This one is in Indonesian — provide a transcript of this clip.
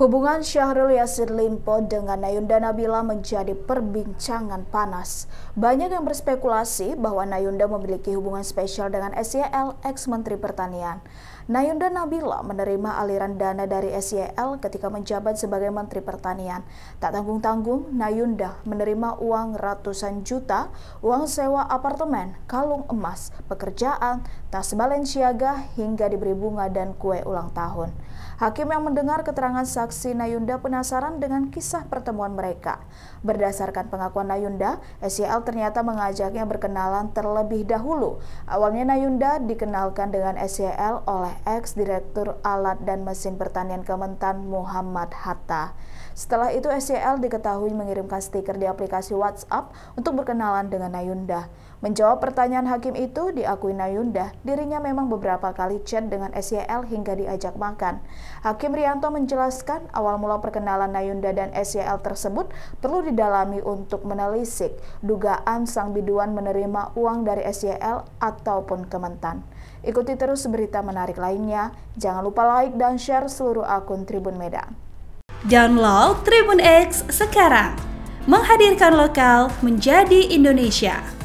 Hubungan Syahrul Yassin Limpo dengan Nayunda Nabila menjadi perbincangan panas. Banyak yang berspekulasi bahwa Nayunda memiliki hubungan spesial dengan SYL, ex-Menteri Pertanian. Nayunda Nabila menerima aliran dana dari SYL ketika menjabat sebagai Menteri Pertanian. Tak tanggung-tanggung, Nayunda menerima uang ratusan juta, uang sewa apartemen, kalung emas, pekerjaan, tas Balenciaga, hingga diberi bunga dan kue ulang tahun. Hakim yang mendengar keterangan saksi Saksi Nayunda penasaran dengan kisah pertemuan mereka. Berdasarkan pengakuan Nayunda, SYL ternyata mengajaknya berkenalan terlebih dahulu. Awalnya Nayunda dikenalkan dengan SYL oleh ex-direktur alat dan mesin pertanian Kementan Muhammad Hatta. Setelah itu SYL diketahui mengirimkan stiker di aplikasi WhatsApp untuk berkenalan dengan Nayunda. Menjawab pertanyaan hakim itu, diakui Nayunda, dirinya memang beberapa kali chat dengan SYL hingga diajak makan. Hakim Rianto menjelaskan awal mula perkenalan Nayunda dan SYL tersebut perlu didalami untuk menelisik dugaan sang biduan menerima uang dari SYL ataupun Kementan. Ikuti terus berita menarik lainnya. Jangan lupa like dan share seluruh akun Tribun Medan. Download Tribun X sekarang. Menghadirkan lokal menjadi Indonesia.